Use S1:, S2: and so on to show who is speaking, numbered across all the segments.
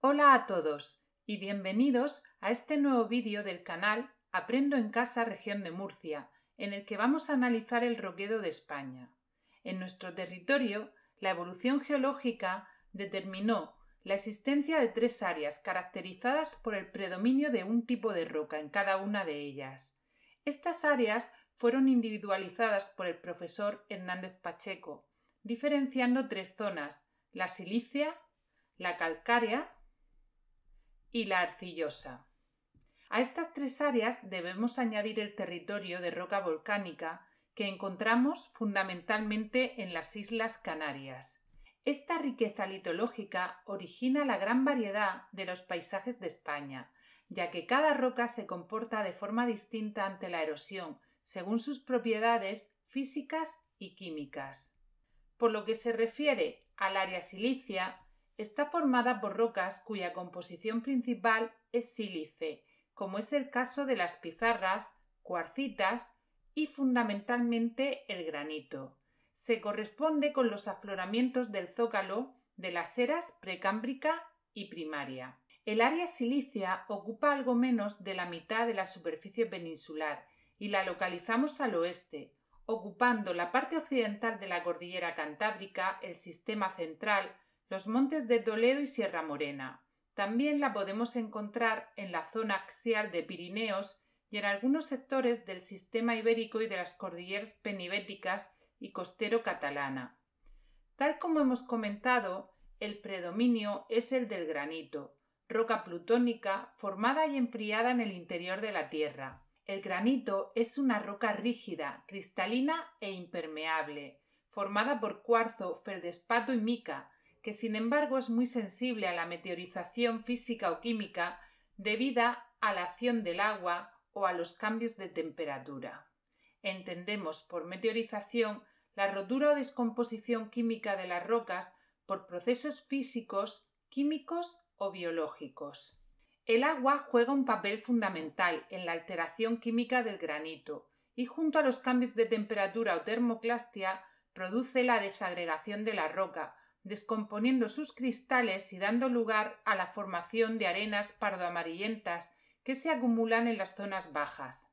S1: Hola a todos y bienvenidos a este nuevo vídeo del canal Aprendo en Casa Región de Murcia, en el que vamos a analizar el roquedo de España. En nuestro territorio, la evolución geológica determinó la existencia de tres áreas caracterizadas por el predominio de un tipo de roca en cada una de ellas. Estas áreas fueron individualizadas por el profesor Hernández Pacheco, diferenciando tres zonas, la silicia, la calcárea y la arcillosa. A estas tres áreas debemos añadir el territorio de roca volcánica que encontramos fundamentalmente en las Islas Canarias. Esta riqueza litológica origina la gran variedad de los paisajes de España, ya que cada roca se comporta de forma distinta ante la erosión, según sus propiedades físicas y químicas. Por lo que se refiere al área silicia, está formada por rocas cuya composición principal es sílice, como es el caso de las pizarras, cuarcitas y fundamentalmente el granito. Se corresponde con los afloramientos del zócalo de las eras precámbrica y primaria. El área silicia ocupa algo menos de la mitad de la superficie peninsular y la localizamos al oeste, ocupando la parte occidental de la cordillera cantábrica, el sistema central, los montes de Toledo y Sierra Morena. También la podemos encontrar en la zona axial de Pirineos y en algunos sectores del sistema ibérico y de las cordilleras penibéticas y costero catalana. Tal como hemos comentado, el predominio es el del granito, roca plutónica formada y enfriada en el interior de la Tierra, el granito es una roca rígida, cristalina e impermeable, formada por cuarzo, feldespato y mica, que sin embargo es muy sensible a la meteorización física o química debida a la acción del agua o a los cambios de temperatura. Entendemos por meteorización la rotura o descomposición química de las rocas por procesos físicos, químicos o biológicos. El agua juega un papel fundamental en la alteración química del granito y junto a los cambios de temperatura o termoclastia produce la desagregación de la roca, descomponiendo sus cristales y dando lugar a la formación de arenas pardo-amarillentas que se acumulan en las zonas bajas.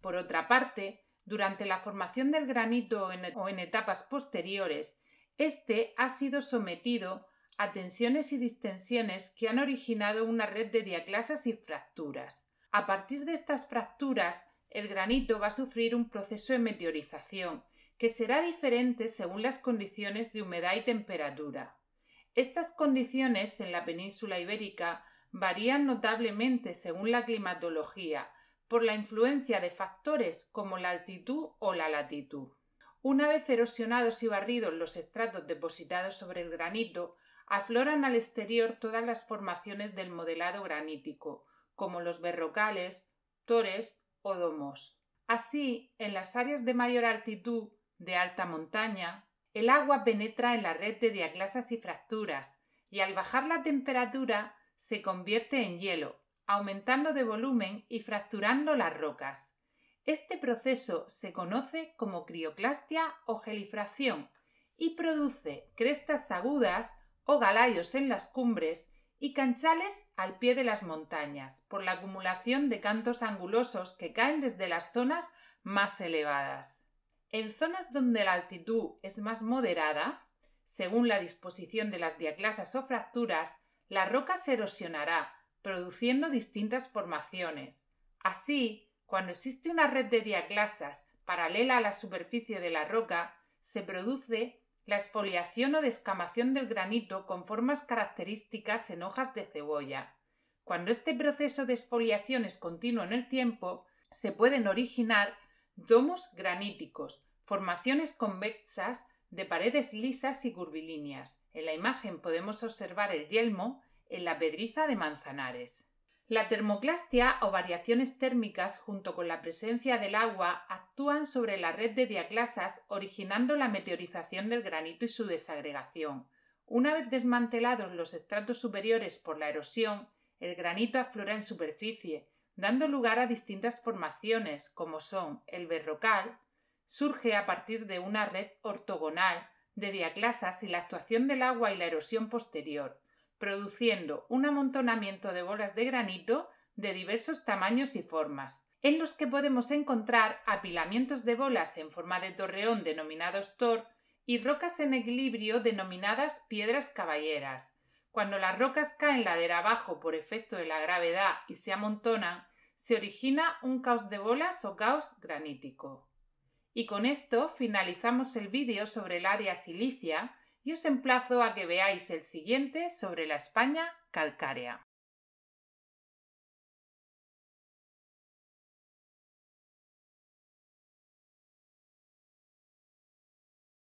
S1: Por otra parte, durante la formación del granito e-, o en etapas posteriores, éste ha sido sometido a tensiones y distensiones que han originado una red de diaclasas y fracturas. A partir de estas fracturas, el granito va a sufrir un proceso de meteorización, que será diferente según las condiciones de humedad y temperatura. Estas condiciones en la península ibérica varían notablemente según la climatología, por la influencia de factores como la altitud o la latitud. Una vez erosionados y barridos los estratos depositados sobre el granito, afloran al exterior todas las formaciones del modelado granítico, como los berrocales, torres o domos. Así, en las áreas de mayor altitud, de alta montaña, el agua penetra en la red de diaclasas y fracturas, y al bajar la temperatura se convierte en hielo, aumentando de volumen y fracturando las rocas. Este proceso se conoce como crioclastia o gelifracción y produce crestas agudas o galayos en las cumbres y canchales al pie de las montañas, por la acumulación de cantos angulosos que caen desde las zonas más elevadas. En zonas donde la altitud es más moderada, según la disposición de las diaclasas o fracturas, la roca se erosionará, produciendo distintas formaciones. Así, cuando existe una red de diaclasas paralela a la superficie de la roca, se produce la esfoliación o descamación del granito con formas características en hojas de cebolla. Cuando este proceso de esfoliación es continuo en el tiempo, se pueden originar domos graníticos, formaciones convexas de paredes lisas y curvilíneas. En la imagen podemos observar el yelmo en la pedriza de Manzanares. La termoclastia o variaciones térmicas junto con la presencia del agua actúan sobre la red de diaclasas originando la meteorización del granito y su desagregación. Una vez desmantelados los estratos superiores por la erosión, el granito aflora en superficie, dando lugar a distintas formaciones como son el berrocal, surge a partir de una red ortogonal de diaclasas y la actuación del agua y la erosión posterior, produciendo un amontonamiento de bolas de granito de diversos tamaños y formas, en los que podemos encontrar apilamientos de bolas en forma de torreón denominados tor y rocas en equilibrio denominadas piedras caballeras. Cuando las rocas caen ladera abajo por efecto de la gravedad y se amontonan, se origina un caos de bolas o caos granítico. Y con esto finalizamos el vídeo sobre el área silicia y os emplazo a que veáis el siguiente sobre la España calcárea.